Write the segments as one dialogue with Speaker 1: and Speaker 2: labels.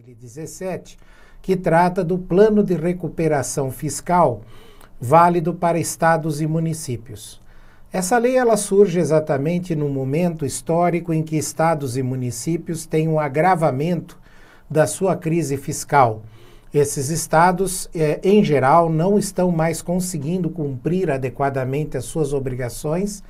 Speaker 1: 2017, que trata do Plano de Recuperação Fiscal válido para estados e municípios. Essa lei ela surge exatamente no momento histórico em que estados e municípios têm um agravamento da sua crise fiscal. Esses estados, eh, em geral, não estão mais conseguindo cumprir adequadamente as suas obrigações,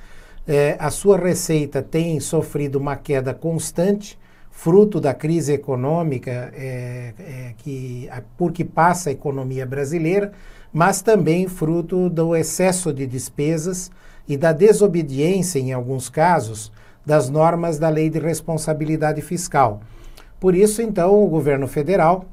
Speaker 1: eh, a sua receita tem sofrido uma queda constante fruto da crise econômica é, é, que, por que passa a economia brasileira, mas também fruto do excesso de despesas e da desobediência, em alguns casos, das normas da Lei de Responsabilidade Fiscal. Por isso, então, o governo federal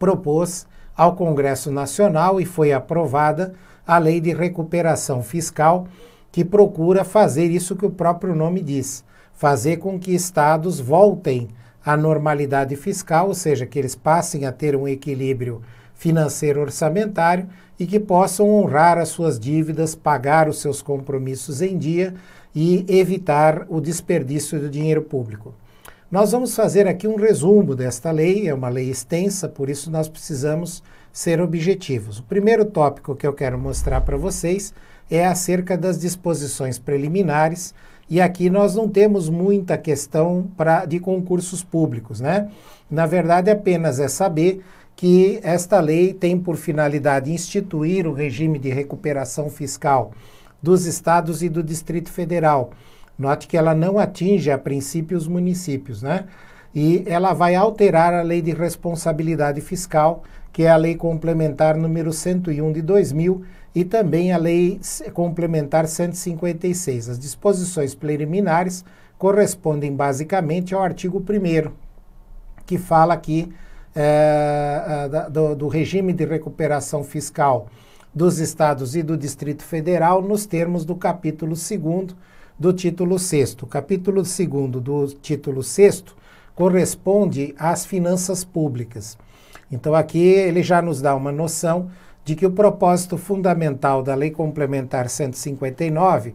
Speaker 1: propôs ao Congresso Nacional e foi aprovada a Lei de Recuperação Fiscal, que procura fazer isso que o próprio nome diz fazer com que estados voltem à normalidade fiscal, ou seja, que eles passem a ter um equilíbrio financeiro orçamentário e que possam honrar as suas dívidas, pagar os seus compromissos em dia e evitar o desperdício do dinheiro público. Nós vamos fazer aqui um resumo desta lei, é uma lei extensa, por isso nós precisamos ser objetivos. O primeiro tópico que eu quero mostrar para vocês é acerca das disposições preliminares e aqui nós não temos muita questão pra, de concursos públicos, né? Na verdade, apenas é saber que esta lei tem por finalidade instituir o regime de recuperação fiscal dos estados e do Distrito Federal. Note que ela não atinge a princípio os municípios, né? E ela vai alterar a Lei de Responsabilidade Fiscal, que é a Lei Complementar número 101 de 2000, e também a Lei Complementar 156. As disposições preliminares correspondem basicamente ao artigo 1, que fala aqui é, eh, eh, do, do regime de recuperação fiscal dos Estados e do Distrito Federal nos termos do capítulo 2 do título 6. O capítulo 2 do título 6 corresponde às finanças públicas. Então, aqui ele já nos dá uma noção de que o propósito fundamental da Lei Complementar 159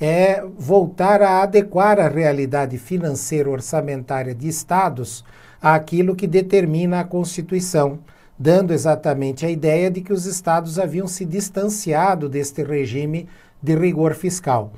Speaker 1: é voltar a adequar a realidade financeira orçamentária de estados àquilo que determina a Constituição, dando exatamente a ideia de que os estados haviam se distanciado deste regime de rigor fiscal.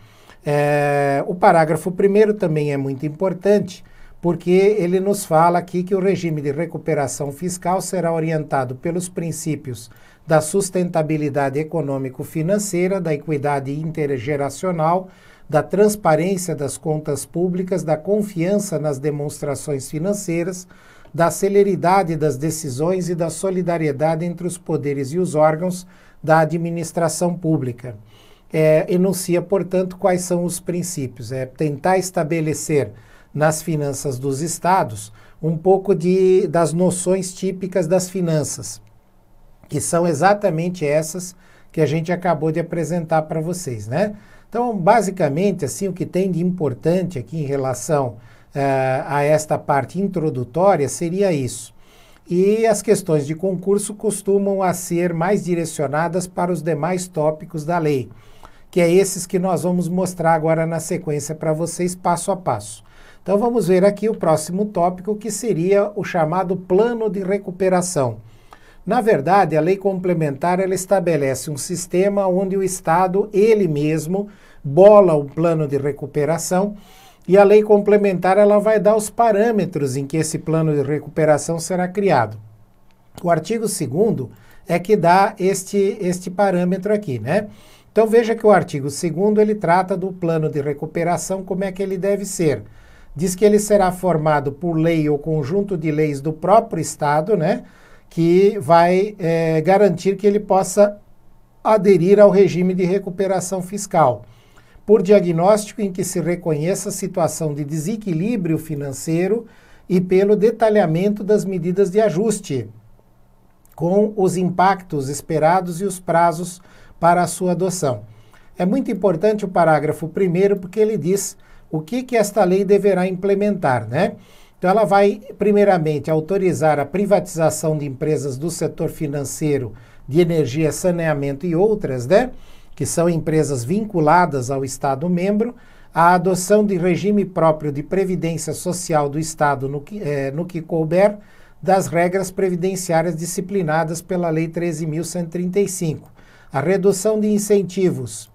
Speaker 1: É, o parágrafo primeiro também é muito importante, porque ele nos fala aqui que o regime de recuperação fiscal será orientado pelos princípios da sustentabilidade econômico-financeira, da equidade intergeracional, da transparência das contas públicas, da confiança nas demonstrações financeiras, da celeridade das decisões e da solidariedade entre os poderes e os órgãos da administração pública. É, enuncia, portanto, quais são os princípios. É tentar estabelecer nas finanças dos estados um pouco de, das noções típicas das finanças que são exatamente essas que a gente acabou de apresentar para vocês, né? Então, basicamente, assim, o que tem de importante aqui em relação uh, a esta parte introdutória seria isso. E as questões de concurso costumam a ser mais direcionadas para os demais tópicos da lei, que é esses que nós vamos mostrar agora na sequência para vocês passo a passo. Então, vamos ver aqui o próximo tópico, que seria o chamado plano de recuperação na verdade, a lei complementar ela estabelece um sistema onde o Estado, ele mesmo, bola o plano de recuperação e a lei complementar ela vai dar os parâmetros em que esse plano de recuperação será criado. O artigo 2 é que dá este, este parâmetro aqui, né? Então veja que o artigo 2 ele trata do plano de recuperação, como é que ele deve ser. Diz que ele será formado por lei ou conjunto de leis do próprio Estado, né? que vai é, garantir que ele possa aderir ao regime de recuperação fiscal. Por diagnóstico em que se reconheça a situação de desequilíbrio financeiro e pelo detalhamento das medidas de ajuste, com os impactos esperados e os prazos para a sua adoção. É muito importante o parágrafo primeiro, porque ele diz o que, que esta lei deverá implementar, né? Então, ela vai, primeiramente, autorizar a privatização de empresas do setor financeiro de energia, saneamento e outras, né? Que são empresas vinculadas ao Estado membro, a adoção de regime próprio de previdência social do Estado no que, é, no que couber das regras previdenciárias disciplinadas pela Lei 13.135, a redução de incentivos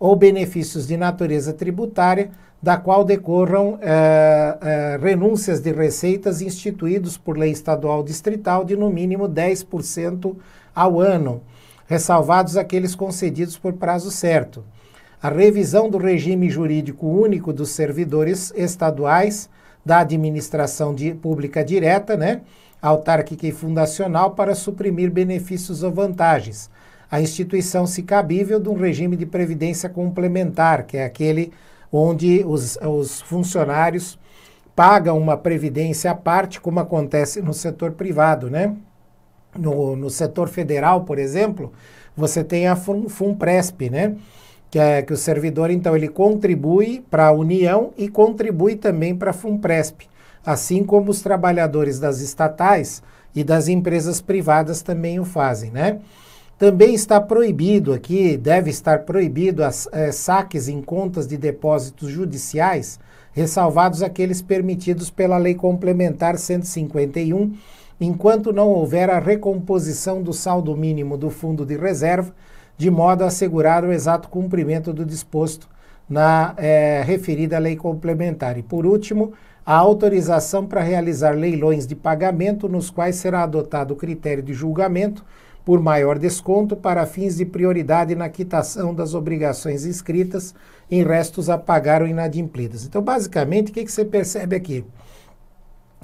Speaker 1: ou benefícios de natureza tributária da qual decorram é, é, renúncias de receitas instituídos por lei estadual distrital de no mínimo 10% ao ano, ressalvados aqueles concedidos por prazo certo. A revisão do regime jurídico único dos servidores estaduais da administração de, pública direta, né, autárquica e fundacional para suprimir benefícios ou vantagens. A instituição, se cabível, de um regime de previdência complementar, que é aquele onde os, os funcionários pagam uma previdência à parte, como acontece no setor privado, né? No, no setor federal, por exemplo, você tem a FUNPRESP, né? Que, é, que o servidor, então, ele contribui para a União e contribui também para a FUNPRESP. Assim como os trabalhadores das estatais e das empresas privadas também o fazem, né? Também está proibido aqui, deve estar proibido as é, saques em contas de depósitos judiciais, ressalvados aqueles permitidos pela Lei Complementar 151, enquanto não houver a recomposição do saldo mínimo do fundo de reserva, de modo a assegurar o exato cumprimento do disposto na é, referida lei complementar. E, por último, a autorização para realizar leilões de pagamento nos quais será adotado o critério de julgamento por maior desconto para fins de prioridade na quitação das obrigações inscritas em restos a pagar ou inadimplidas. Então, basicamente, o que, que você percebe aqui?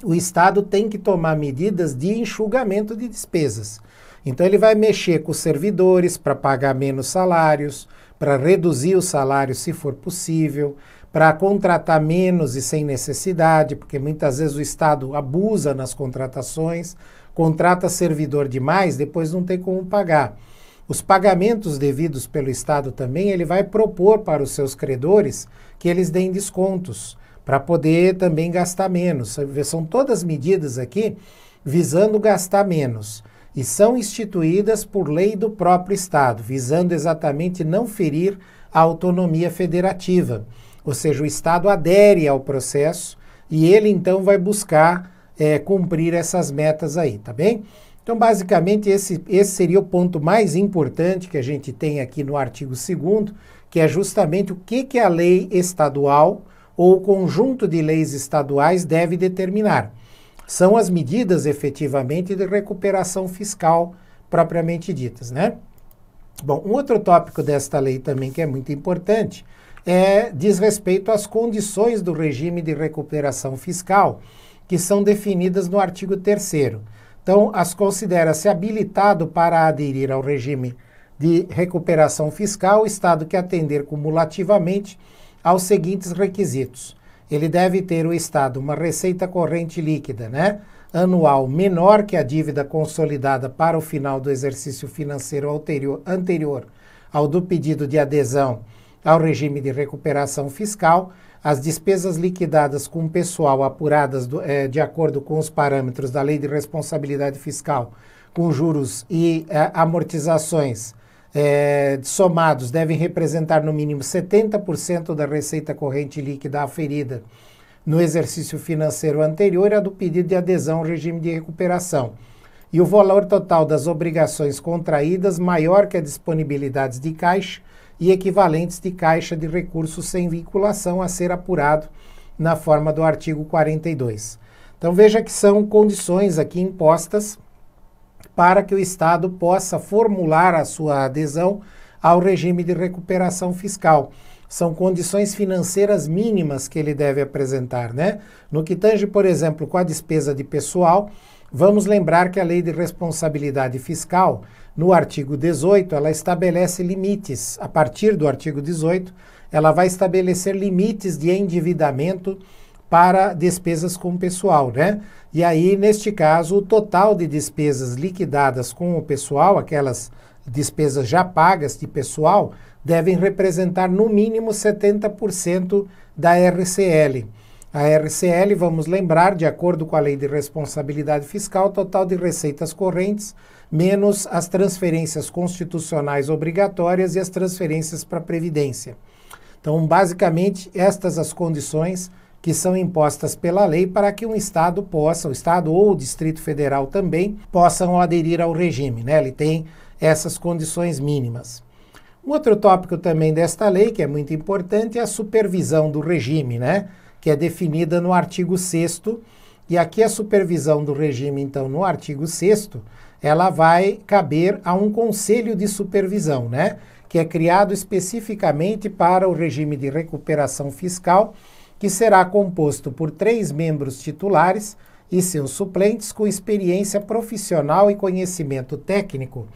Speaker 1: O Estado tem que tomar medidas de enxugamento de despesas. Então, ele vai mexer com os servidores para pagar menos salários, para reduzir os salários se for possível, para contratar menos e sem necessidade, porque muitas vezes o Estado abusa nas contratações contrata servidor demais, depois não tem como pagar. Os pagamentos devidos pelo Estado também, ele vai propor para os seus credores que eles deem descontos, para poder também gastar menos. São todas medidas aqui visando gastar menos e são instituídas por lei do próprio Estado, visando exatamente não ferir a autonomia federativa. Ou seja, o Estado adere ao processo e ele então vai buscar é, cumprir essas metas aí, tá bem? Então, basicamente, esse, esse seria o ponto mais importante que a gente tem aqui no artigo 2 que é justamente o que, que a lei estadual ou o conjunto de leis estaduais deve determinar. São as medidas, efetivamente, de recuperação fiscal propriamente ditas, né? Bom, um outro tópico desta lei também que é muito importante é diz respeito às condições do regime de recuperação fiscal que são definidas no artigo 3. Então, as considera-se habilitado para aderir ao regime de recuperação fiscal o Estado que atender cumulativamente aos seguintes requisitos. Ele deve ter o Estado uma receita corrente líquida, né? anual menor que a dívida consolidada para o final do exercício financeiro anterior, anterior ao do pedido de adesão ao regime de recuperação fiscal, as despesas liquidadas com pessoal apuradas do, é, de acordo com os parâmetros da Lei de Responsabilidade Fiscal, com juros e é, amortizações é, somados, devem representar no mínimo 70% da receita corrente líquida aferida no exercício financeiro anterior à do pedido de adesão ao regime de recuperação e o valor total das obrigações contraídas maior que a disponibilidade de caixa e equivalentes de caixa de recursos sem vinculação a ser apurado na forma do artigo 42. Então veja que são condições aqui impostas para que o Estado possa formular a sua adesão ao regime de recuperação fiscal. São condições financeiras mínimas que ele deve apresentar, né? No que tange, por exemplo, com a despesa de pessoal, vamos lembrar que a Lei de Responsabilidade Fiscal no artigo 18, ela estabelece limites. A partir do artigo 18, ela vai estabelecer limites de endividamento para despesas com o pessoal, né? E aí, neste caso, o total de despesas liquidadas com o pessoal, aquelas despesas já pagas de pessoal, devem representar no mínimo 70% da RCL. A RCL, vamos lembrar, de acordo com a Lei de Responsabilidade Fiscal, total de receitas correntes menos as transferências constitucionais obrigatórias e as transferências para a previdência. Então, basicamente, estas as condições que são impostas pela lei para que um estado possa, o estado ou o Distrito Federal também, possam aderir ao regime, né? Ele tem essas condições mínimas. Um outro tópico também desta lei, que é muito importante, é a supervisão do regime, né? que é definida no artigo 6 e aqui a supervisão do regime, então, no artigo 6 ela vai caber a um conselho de supervisão, né? Que é criado especificamente para o regime de recuperação fiscal, que será composto por três membros titulares e seus suplentes com experiência profissional e conhecimento técnico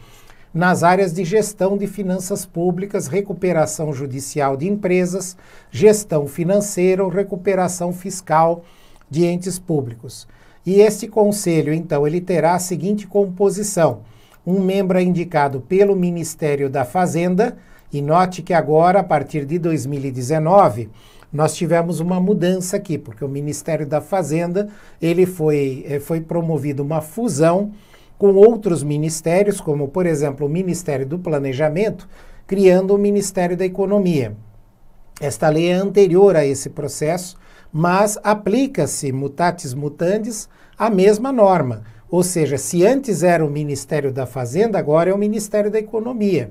Speaker 1: nas áreas de gestão de finanças públicas, recuperação judicial de empresas, gestão financeira ou recuperação fiscal de entes públicos. E este conselho, então, ele terá a seguinte composição: um membro é indicado pelo Ministério da Fazenda, e note que agora, a partir de 2019, nós tivemos uma mudança aqui, porque o Ministério da Fazenda, ele foi, eh, foi promovido uma fusão com outros ministérios, como, por exemplo, o Ministério do Planejamento, criando o Ministério da Economia. Esta lei é anterior a esse processo, mas aplica-se, mutatis mutandis, a mesma norma. Ou seja, se antes era o Ministério da Fazenda, agora é o Ministério da Economia.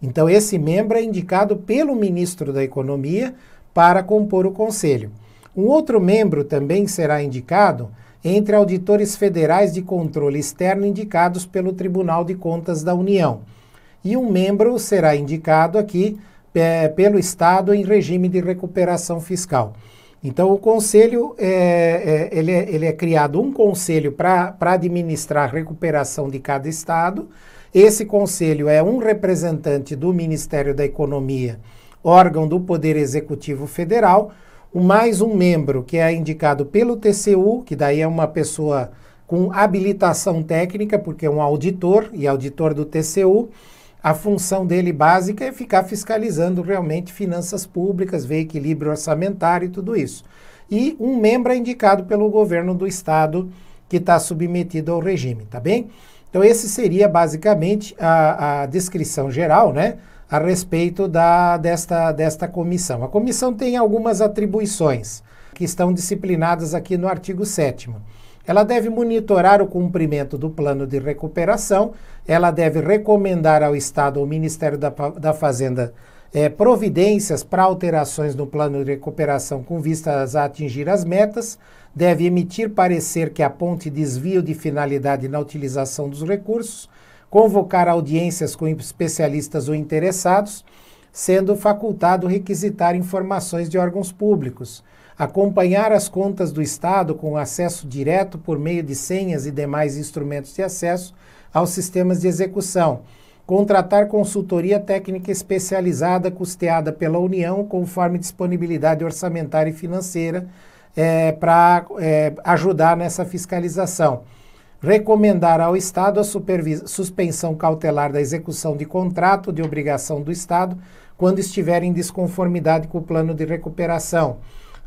Speaker 1: Então, esse membro é indicado pelo ministro da Economia para compor o conselho. Um outro membro também será indicado entre auditores federais de controle externo indicados pelo Tribunal de Contas da União. E um membro será indicado aqui é, pelo Estado em regime de recuperação fiscal. Então, o conselho, é, é, ele, é, ele é criado um conselho para administrar a recuperação de cada Estado. Esse conselho é um representante do Ministério da Economia, órgão do Poder Executivo Federal, o mais um membro que é indicado pelo TCU, que daí é uma pessoa com habilitação técnica, porque é um auditor e auditor do TCU. A função dele básica é ficar fiscalizando realmente finanças públicas, ver equilíbrio orçamentário e tudo isso. E um membro é indicado pelo governo do estado que está submetido ao regime, tá bem? Então, esse seria basicamente a, a descrição geral, né? a respeito da, desta, desta comissão. A comissão tem algumas atribuições que estão disciplinadas aqui no artigo 7. Ela deve monitorar o cumprimento do plano de recuperação, ela deve recomendar ao Estado ou Ministério da, da Fazenda é, providências para alterações no plano de recuperação com vistas a atingir as metas, deve emitir parecer que aponte desvio de finalidade na utilização dos recursos convocar audiências com especialistas ou interessados, sendo facultado requisitar informações de órgãos públicos, acompanhar as contas do Estado com acesso direto por meio de senhas e demais instrumentos de acesso aos sistemas de execução, contratar consultoria técnica especializada custeada pela União conforme disponibilidade orçamentária e financeira é, eh, para é, eh, ajudar nessa fiscalização recomendar ao Estado a suspensão cautelar da execução de contrato de obrigação do Estado quando estiver em desconformidade com o plano de recuperação,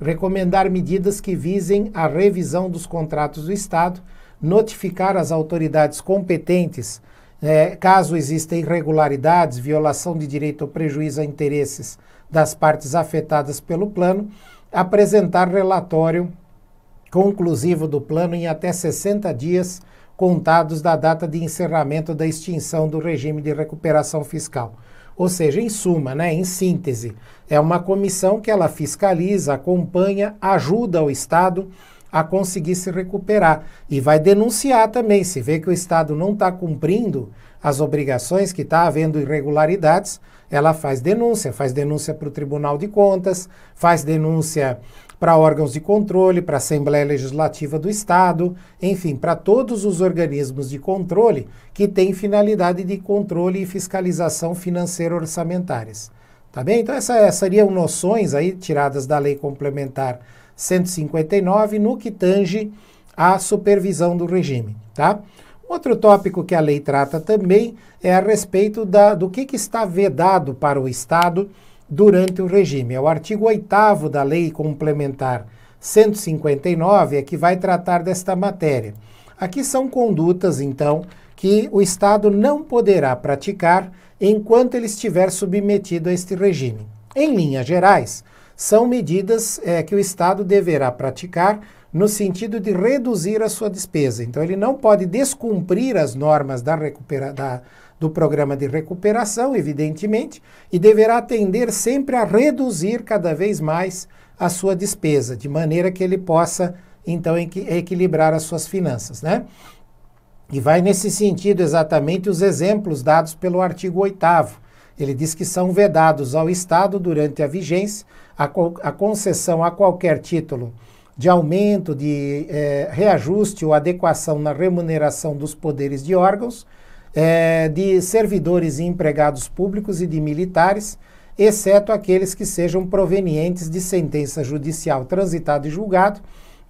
Speaker 1: recomendar medidas que visem a revisão dos contratos do Estado, notificar as autoridades competentes é, caso existam irregularidades, violação de direito ou prejuízo a interesses das partes afetadas pelo plano, apresentar relatório conclusivo do plano em até 60 dias contados da data de encerramento da extinção do regime de recuperação fiscal. Ou seja, em suma, né, em síntese, é uma comissão que ela fiscaliza, acompanha, ajuda o Estado a conseguir se recuperar e vai denunciar também se vê que o Estado não está cumprindo as obrigações, que está havendo irregularidades, ela faz denúncia, faz denúncia para o Tribunal de Contas, faz denúncia para órgãos de controle, para a Assembleia Legislativa do Estado, enfim, para todos os organismos de controle que têm finalidade de controle e fiscalização financeira orçamentárias. Tá bem? Então, essas seriam noções aí tiradas da Lei Complementar 159 no que tange à supervisão do regime, tá? Outro tópico que a lei trata também é a respeito da, do que, que está vedado para o Estado durante o regime. É o artigo 8 da Lei Complementar 159 é que vai tratar desta matéria. Aqui são condutas, então, que o Estado não poderá praticar enquanto ele estiver submetido a este regime. Em linhas gerais, são medidas é, que o Estado deverá praticar no sentido de reduzir a sua despesa. Então, ele não pode descumprir as normas da, recupera da, do programa de recuperação, evidentemente, e deverá tender sempre a reduzir cada vez mais a sua despesa, de maneira que ele possa então equilibrar as suas finanças, né? E vai nesse sentido exatamente os exemplos dados pelo artigo 8 Ele diz que são vedados ao Estado durante a vigência a, a concessão a qualquer título de aumento, de eh, reajuste ou adequação na remuneração dos poderes de órgãos, é, de servidores e empregados públicos e de militares, exceto aqueles que sejam provenientes de sentença judicial transitada e julgado,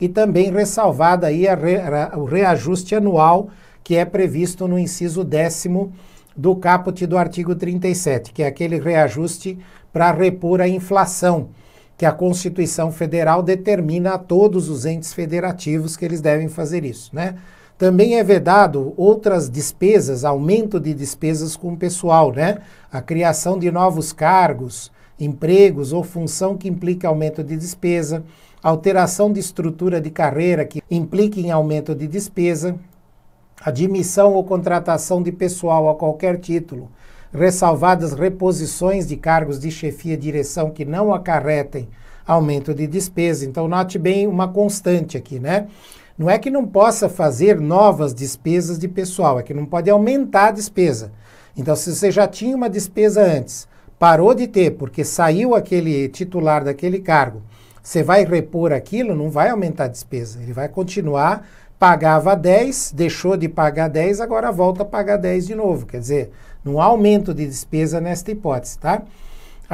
Speaker 1: e também ressalvada aí re, o reajuste anual que é previsto no inciso décimo do caput do artigo 37, que é aquele reajuste para repor a inflação que a Constituição Federal determina a todos os entes federativos que eles devem fazer isso, né? Também é vedado outras despesas, aumento de despesas com o pessoal, né? A criação de novos cargos, empregos ou função que implique aumento de despesa, alteração de estrutura de carreira que implique em aumento de despesa, admissão ou contratação de pessoal a qualquer título, ressalvadas reposições de cargos de chefia e direção que não acarretem aumento de despesa. Então, note bem uma constante aqui, né? Não é que não possa fazer novas despesas de pessoal, é que não pode aumentar a despesa. Então, se você já tinha uma despesa antes, parou de ter porque saiu aquele titular daquele cargo, você vai repor aquilo, não vai aumentar a despesa. Ele vai continuar, pagava 10, deixou de pagar 10, agora volta a pagar 10 de novo. Quer dizer, não há aumento de despesa nesta hipótese, tá?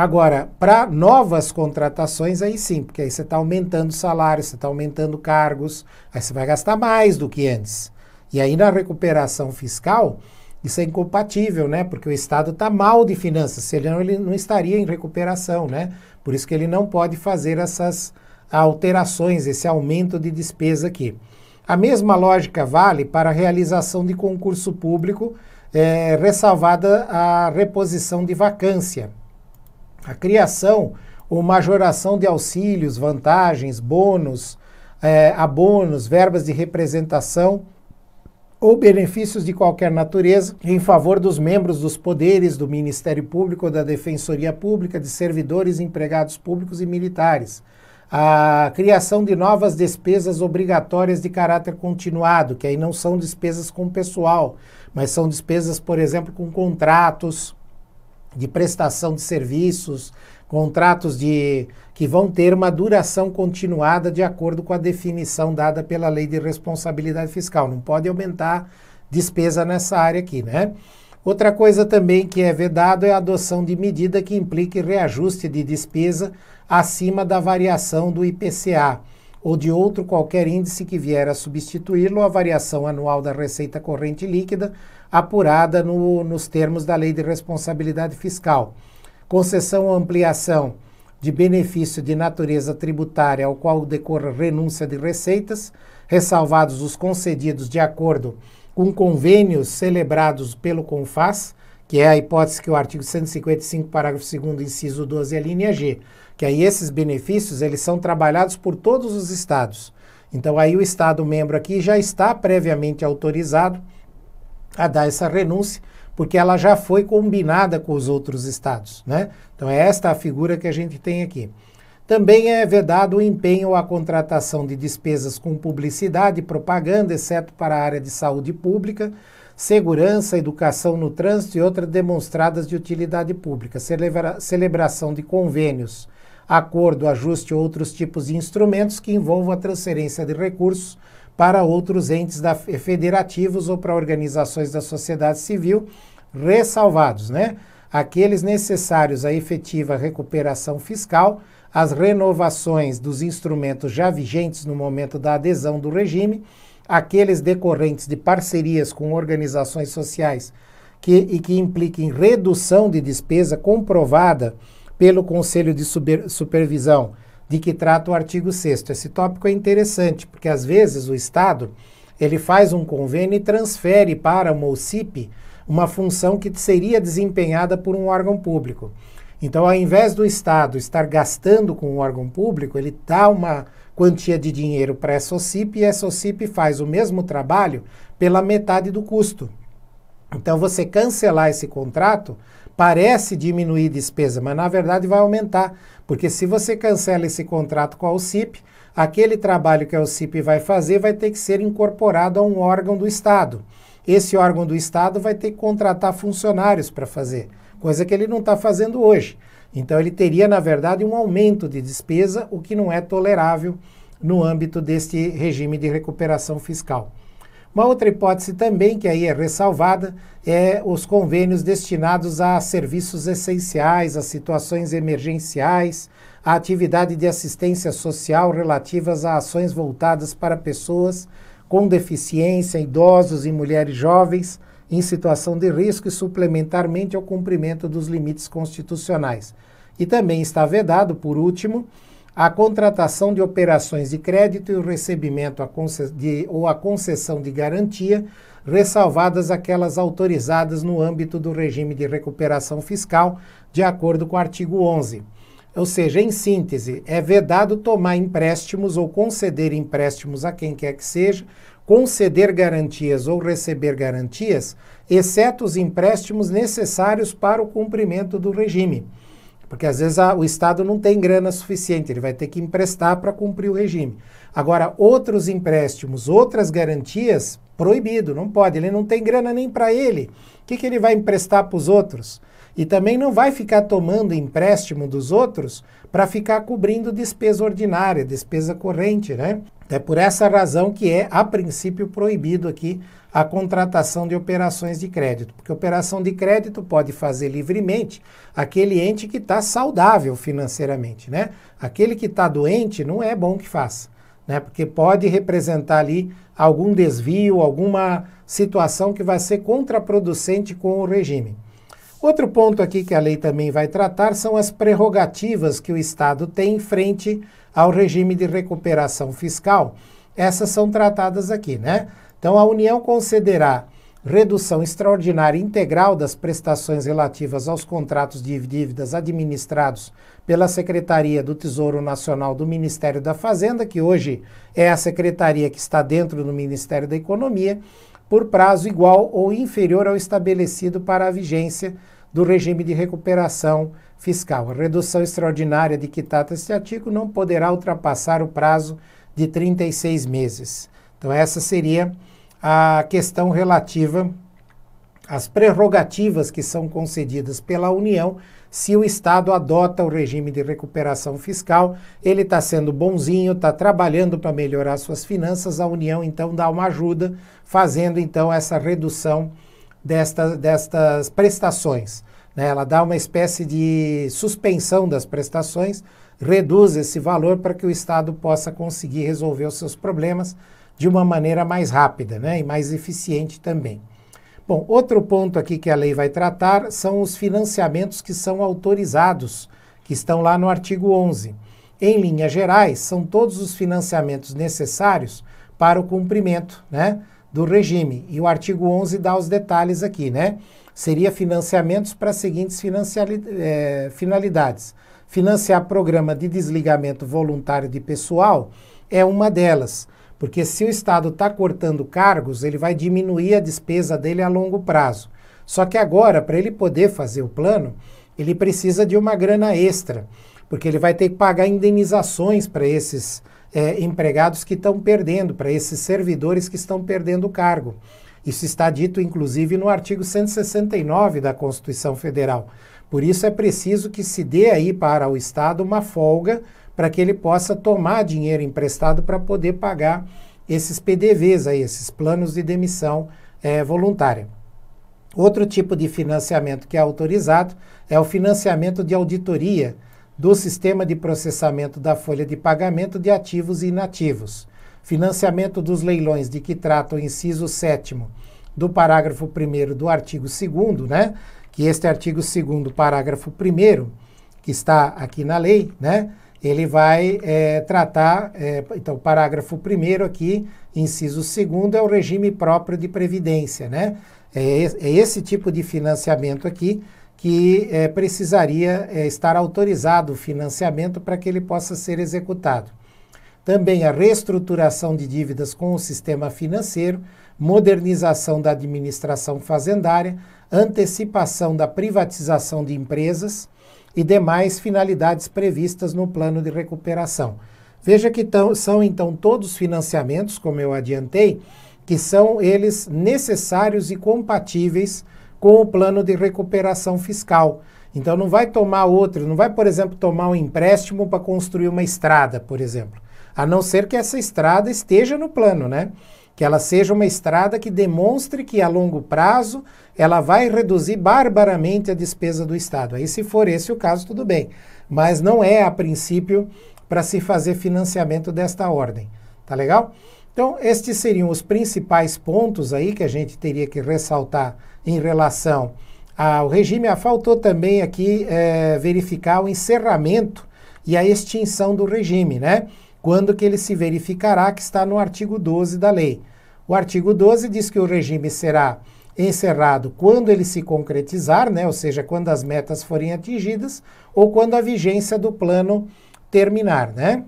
Speaker 1: Agora, para novas contratações, aí sim, porque aí você está aumentando salários, você está aumentando cargos, aí você vai gastar mais do que antes. E aí na recuperação fiscal, isso é incompatível, né? Porque o Estado está mal de finanças, senão ele não estaria em recuperação, né? Por isso que ele não pode fazer essas alterações, esse aumento de despesa aqui. A mesma lógica vale para a realização de concurso público, é, ressalvada a reposição de vacância. A criação ou majoração de auxílios, vantagens, bônus, é, abonos, verbas de representação ou benefícios de qualquer natureza em favor dos membros dos poderes do Ministério Público, da Defensoria Pública, de servidores, empregados públicos e militares. A criação de novas despesas obrigatórias de caráter continuado, que aí não são despesas com pessoal, mas são despesas, por exemplo, com contratos, de prestação de serviços, contratos de que vão ter uma duração continuada de acordo com a definição dada pela Lei de Responsabilidade Fiscal. Não pode aumentar despesa nessa área aqui, né? Outra coisa também que é vedado é a adoção de medida que implique reajuste de despesa acima da variação do IPCA ou de outro qualquer índice que vier a substituí-lo, a variação anual da receita corrente líquida apurada no, nos termos da Lei de Responsabilidade Fiscal. Concessão ou ampliação de benefício de natureza tributária ao qual decorra renúncia de receitas, ressalvados os concedidos de acordo com convênios celebrados pelo CONFAS, que é a hipótese que o artigo 155, parágrafo 2 inciso 12, a linha G, que aí esses benefícios eles são trabalhados por todos os estados. Então aí o estado membro aqui já está previamente autorizado a dar essa renúncia, porque ela já foi combinada com os outros estados, né? Então é esta a figura que a gente tem aqui. Também é vedado o empenho à contratação de despesas com publicidade, propaganda, exceto para a área de saúde pública, segurança, educação no trânsito e outras demonstradas de utilidade pública, celebra celebração de convênios, acordo, ajuste ou outros tipos de instrumentos que envolvam a transferência de recursos para outros entes da, federativos ou para organizações da sociedade civil, ressalvados, né? Aqueles necessários à efetiva recuperação fiscal, as renovações dos instrumentos já vigentes no momento da adesão do regime, aqueles decorrentes de parcerias com organizações sociais que, e que impliquem redução de despesa comprovada pelo Conselho de Super, Supervisão de que trata o artigo 6 Esse tópico é interessante, porque às vezes o Estado ele faz um convênio e transfere para uma OCIP uma função que seria desempenhada por um órgão público. Então, ao invés do Estado estar gastando com o órgão público, ele dá uma quantia de dinheiro para essa OCIP e essa OCIP faz o mesmo trabalho pela metade do custo. Então, você cancelar esse contrato parece diminuir despesa, mas na verdade vai aumentar, porque se você cancela esse contrato com a OCIP, aquele trabalho que a OCIP vai fazer vai ter que ser incorporado a um órgão do Estado. Esse órgão do Estado vai ter que contratar funcionários para fazer, coisa que ele não está fazendo hoje. Então ele teria, na verdade, um aumento de despesa, o que não é tolerável no âmbito deste regime de recuperação fiscal. Uma outra hipótese também, que aí é ressalvada, é os convênios destinados a serviços essenciais, a situações emergenciais, a atividade de assistência social relativas a ações voltadas para pessoas com deficiência, idosos e mulheres jovens em situação de risco e suplementarmente ao cumprimento dos limites constitucionais. E também está vedado, por último, a contratação de operações de crédito e o recebimento de, ou a concessão de garantia, ressalvadas aquelas autorizadas no âmbito do regime de recuperação fiscal, de acordo com o artigo 11. Ou seja, em síntese, é vedado tomar empréstimos ou conceder empréstimos a quem quer que seja, conceder garantias ou receber garantias, exceto os empréstimos necessários para o cumprimento do regime. Porque às vezes a, o Estado não tem grana suficiente, ele vai ter que emprestar para cumprir o regime. Agora, outros empréstimos, outras garantias, proibido, não pode. Ele não tem grana nem para ele. O que, que ele vai emprestar para os outros? E também não vai ficar tomando empréstimo dos outros para ficar cobrindo despesa ordinária, despesa corrente, né? É por essa razão que é, a princípio, proibido aqui a contratação de operações de crédito, porque operação de crédito pode fazer livremente aquele ente que está saudável financeiramente, né? Aquele que está doente não é bom que faça, né? Porque pode representar ali algum desvio, alguma situação que vai ser contraproducente com o regime. Outro ponto aqui que a lei também vai tratar são as prerrogativas que o Estado tem em frente ao regime de recuperação fiscal. Essas são tratadas aqui, né? Então, a União concederá redução extraordinária integral das prestações relativas aos contratos de dívidas administrados pela Secretaria do Tesouro Nacional do Ministério da Fazenda, que hoje é a secretaria que está dentro do Ministério da Economia, por prazo igual ou inferior ao estabelecido para a vigência do regime de recuperação fiscal. A redução extraordinária de que trata este artigo não poderá ultrapassar o prazo de 36 meses. Então, essa seria a questão relativa às prerrogativas que são concedidas pela União se o Estado adota o regime de recuperação fiscal, ele está sendo bonzinho, está trabalhando para melhorar suas finanças, a União então dá uma ajuda, fazendo então essa redução desta, destas prestações. Né? Ela dá uma espécie de suspensão das prestações, reduz esse valor para que o Estado possa conseguir resolver os seus problemas de uma maneira mais rápida né, e mais eficiente também. Bom, outro ponto aqui que a lei vai tratar são os financiamentos que são autorizados, que estão lá no artigo 11. Em linhas gerais, são todos os financiamentos necessários para o cumprimento né, do regime. E o artigo 11 dá os detalhes aqui, né? Seria financiamentos para as seguintes é, finalidades. Financiar programa de desligamento voluntário de pessoal é uma delas porque se o Estado está cortando cargos, ele vai diminuir a despesa dele a longo prazo. Só que agora, para ele poder fazer o plano, ele precisa de uma grana extra, porque ele vai ter que pagar indenizações para esses é, empregados que estão perdendo, para esses servidores que estão perdendo o cargo. Isso está dito, inclusive, no artigo 169 da Constituição Federal. Por isso é preciso que se dê aí para o Estado uma folga para que ele possa tomar dinheiro emprestado para poder pagar esses PDVs, aí, esses planos de demissão é, voluntária. Outro tipo de financiamento que é autorizado é o financiamento de auditoria do sistema de processamento da folha de pagamento de ativos e inativos. Financiamento dos leilões de que trata o inciso 7 do parágrafo 1 do artigo 2, né? Que este artigo 2, parágrafo 1, que está aqui na lei, né? ele vai é, tratar, é, então, parágrafo 1 aqui, inciso 2 é o regime próprio de previdência, né? É, é esse tipo de financiamento aqui que é, precisaria é, estar autorizado o financiamento para que ele possa ser executado. Também a reestruturação de dívidas com o sistema financeiro, modernização da administração fazendária, antecipação da privatização de empresas, e demais finalidades previstas no plano de recuperação. Veja que tão, são então todos financiamentos, como eu adiantei, que são eles necessários e compatíveis com o plano de recuperação fiscal. Então não vai tomar outro, não vai, por exemplo, tomar um empréstimo para construir uma estrada, por exemplo a não ser que essa estrada esteja no plano, né? Que ela seja uma estrada que demonstre que a longo prazo ela vai reduzir barbaramente a despesa do Estado. Aí, se for esse o caso, tudo bem. Mas não é, a princípio, para se fazer financiamento desta ordem. Tá legal? Então, estes seriam os principais pontos aí que a gente teria que ressaltar em relação ao regime. Ah, faltou também aqui é, verificar o encerramento e a extinção do regime, né? quando que ele se verificará, que está no artigo 12 da lei. O artigo 12 diz que o regime será encerrado quando ele se concretizar, né, ou seja, quando as metas forem atingidas ou quando a vigência do plano terminar, né?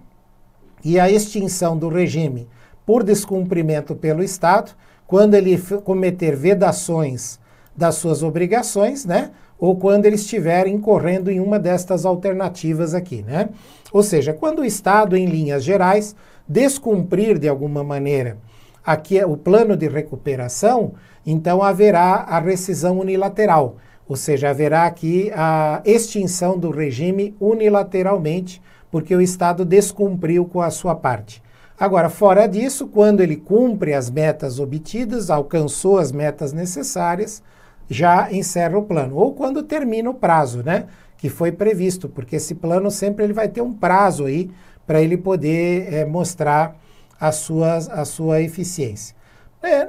Speaker 1: E a extinção do regime por descumprimento pelo Estado, quando ele cometer vedações das suas obrigações, né? ou quando eles estiverem incorrendo em uma destas alternativas aqui, né? Ou seja, quando o Estado, em linhas gerais, descumprir de alguma maneira aqui o plano de recuperação, então haverá a rescisão unilateral, ou seja, haverá aqui a extinção do regime unilateralmente, porque o Estado descumpriu com a sua parte. Agora, fora disso, quando ele cumpre as metas obtidas, alcançou as metas necessárias, já encerra o plano, ou quando termina o prazo, né? Que foi previsto, porque esse plano sempre ele vai ter um prazo aí para ele poder é, mostrar a sua a sua eficiência. É,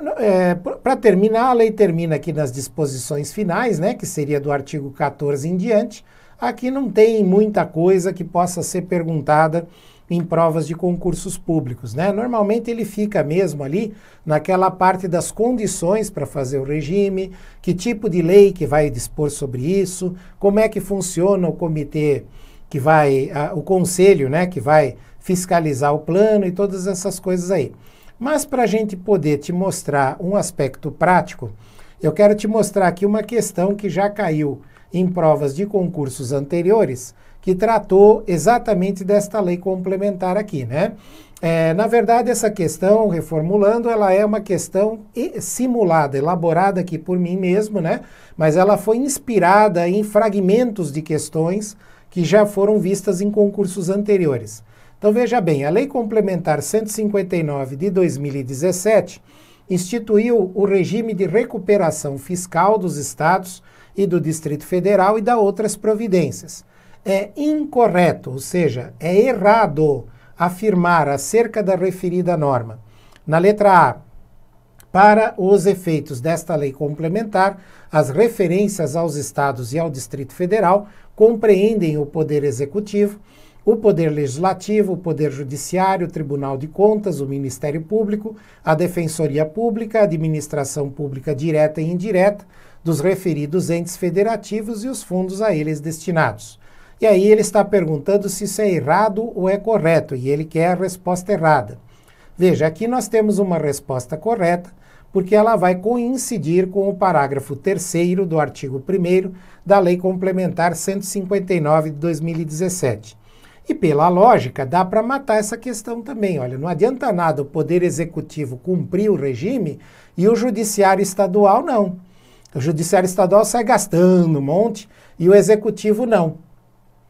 Speaker 1: é, para terminar, a lei termina aqui nas disposições finais, né, que seria do artigo 14 em diante. Aqui não tem muita coisa que possa ser perguntada em provas de concursos públicos. Né? Normalmente ele fica mesmo ali naquela parte das condições para fazer o regime, que tipo de lei que vai dispor sobre isso, como é que funciona o comitê que vai, a, o conselho né, que vai fiscalizar o plano e todas essas coisas aí. Mas para a gente poder te mostrar um aspecto prático, eu quero te mostrar aqui uma questão que já caiu em provas de concursos anteriores, que tratou exatamente desta lei complementar aqui, né? É, na verdade, essa questão, reformulando, ela é uma questão simulada, elaborada aqui por mim mesmo, né? Mas ela foi inspirada em fragmentos de questões que já foram vistas em concursos anteriores. Então, veja bem, a Lei Complementar 159 de 2017 instituiu o regime de recuperação fiscal dos estados e do Distrito Federal e da outras providências é incorreto, ou seja, é errado afirmar acerca da referida norma. Na letra A, para os efeitos desta lei complementar, as referências aos estados e ao Distrito Federal compreendem o Poder Executivo, o Poder Legislativo, o Poder Judiciário, o Tribunal de Contas, o Ministério Público, a Defensoria Pública, a Administração Pública Direta e Indireta dos referidos entes federativos e os fundos a eles destinados. E aí ele está perguntando se isso é errado ou é correto, e ele quer a resposta errada. Veja, aqui nós temos uma resposta correta, porque ela vai coincidir com o parágrafo 3 do artigo 1 da Lei Complementar 159 de 2017. E pela lógica, dá para matar essa questão também. Olha, não adianta nada o Poder Executivo cumprir o regime e o Judiciário Estadual não. O Judiciário Estadual sai gastando um monte e o Executivo não.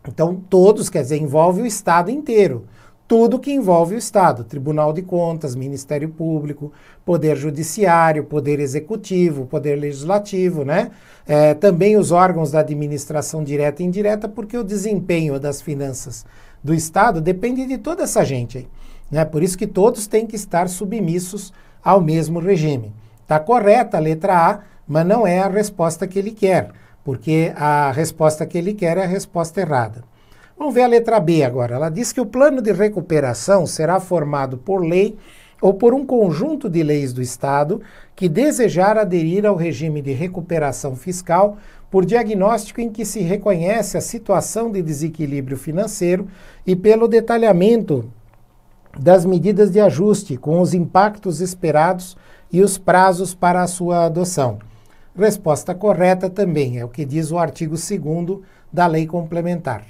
Speaker 1: Então, todos, quer dizer, envolve o Estado inteiro. Tudo que envolve o Estado: Tribunal de Contas, Ministério Público, Poder Judiciário, Poder Executivo, Poder Legislativo, né? É, também os órgãos da administração direta e indireta, porque o desempenho das finanças do Estado depende de toda essa gente aí. Né? Por isso que todos têm que estar submissos ao mesmo regime. Está correta a letra A, mas não é a resposta que ele quer porque a resposta que ele quer é a resposta errada. Vamos ver a letra B agora. Ela diz que o plano de recuperação será formado por lei ou por um conjunto de leis do Estado que desejar aderir ao regime de recuperação fiscal por diagnóstico em que se reconhece a situação de desequilíbrio financeiro e pelo detalhamento das medidas de ajuste com os impactos esperados e os prazos para a sua adoção. Resposta correta também é o que diz o artigo 2 da lei complementar.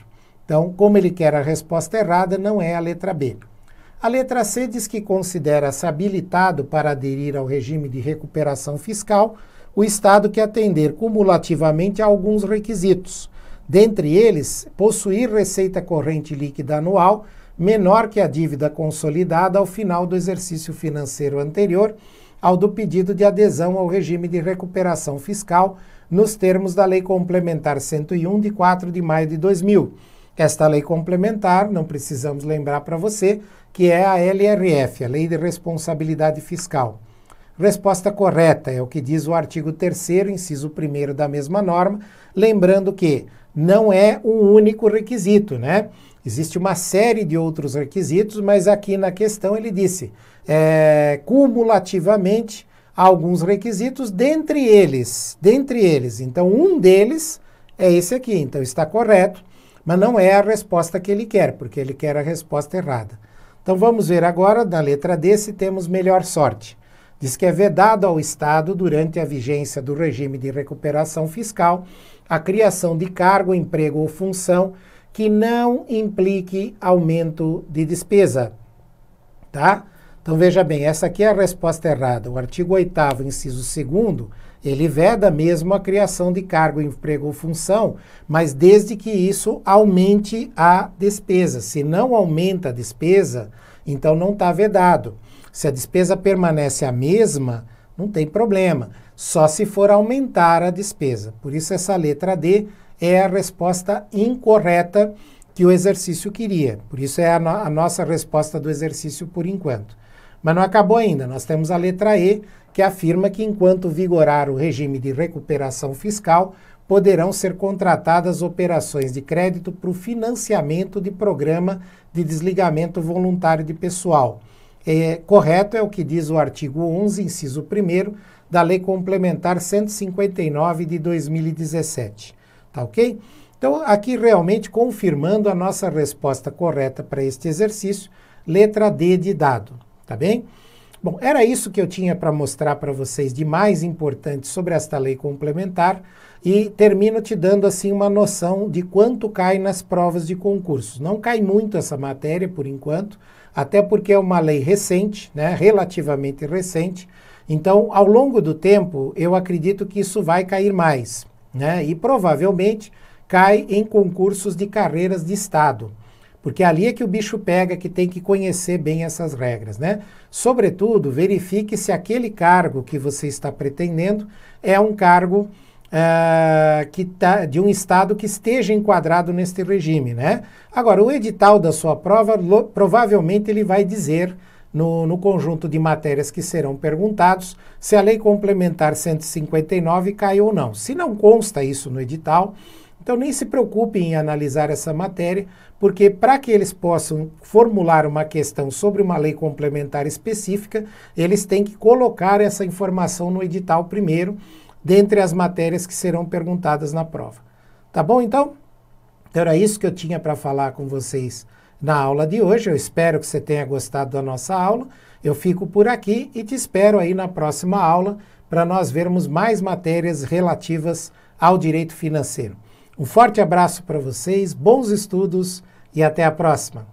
Speaker 1: Então, como ele quer a resposta errada, não é a letra B. A letra C diz que considera-se habilitado para aderir ao regime de recuperação fiscal o Estado que atender cumulativamente a alguns requisitos, dentre eles, possuir receita corrente líquida anual menor que a dívida consolidada ao final do exercício financeiro anterior ao do pedido de adesão ao regime de recuperação fiscal nos termos da Lei Complementar 101 de 4 de maio de 2000. Esta lei complementar, não precisamos lembrar para você, que é a LRF, a Lei de Responsabilidade Fiscal. Resposta correta é o que diz o artigo 3 inciso 1 da mesma norma, lembrando que não é um único requisito, né? Existe uma série de outros requisitos, mas aqui na questão ele disse é, cumulativamente alguns requisitos, dentre eles, dentre eles. Então, um deles é esse aqui. Então, está correto, mas não é a resposta que ele quer, porque ele quer a resposta errada. Então, vamos ver agora, na letra D, se temos melhor sorte. Diz que é vedado ao Estado, durante a vigência do regime de recuperação fiscal, a criação de cargo, emprego ou função que não implique aumento de despesa. Tá? Então veja bem, essa aqui é a resposta errada. O artigo 8 inciso 2 ele veda mesmo a criação de cargo, emprego ou função, mas desde que isso aumente a despesa. Se não aumenta a despesa, então não está vedado. Se a despesa permanece a mesma, não tem problema, só se for aumentar a despesa. Por isso essa letra D é a resposta incorreta que o exercício queria. Por isso é a, no a nossa resposta do exercício por enquanto. Mas não acabou ainda. Nós temos a letra E, que afirma que enquanto vigorar o regime de recuperação fiscal, poderão ser contratadas operações de crédito para o financiamento de programa de desligamento voluntário de pessoal. É, correto é o que diz o artigo 11, inciso 1 da Lei Complementar 159 de 2017. Tá ok? Então, aqui realmente confirmando a nossa resposta correta para este exercício, letra D de dado, tá bem? Bom, era isso que eu tinha para mostrar para vocês de mais importante sobre esta lei complementar e termino te dando assim uma noção de quanto cai nas provas de concursos. Não cai muito essa matéria por enquanto, até porque é uma lei recente, né, relativamente recente. Então, ao longo do tempo, eu acredito que isso vai cair mais né? E provavelmente cai em concursos de carreiras de Estado, porque é ali é que o bicho pega que tem que conhecer bem essas regras, né? Sobretudo, verifique se aquele cargo que você está pretendendo é um cargo Uh, que tá, de um estado que esteja enquadrado neste regime, né? Agora, o edital da sua prova, provavelmente ele vai dizer no, no conjunto de matérias que serão perguntados se a Lei Complementar 159 caiu ou não. Se não consta isso no edital, então nem se preocupe em analisar essa matéria, porque para que eles possam formular uma questão sobre uma lei complementar específica, eles têm que colocar essa informação no edital primeiro, dentre as matérias que serão perguntadas na prova. Tá bom então? Então era isso que eu tinha para falar com vocês na aula de hoje. Eu espero que você tenha gostado da nossa aula. Eu fico por aqui e te espero aí na próxima aula para nós vermos mais matérias relativas ao direito financeiro. Um forte abraço para vocês, bons estudos e até a próxima!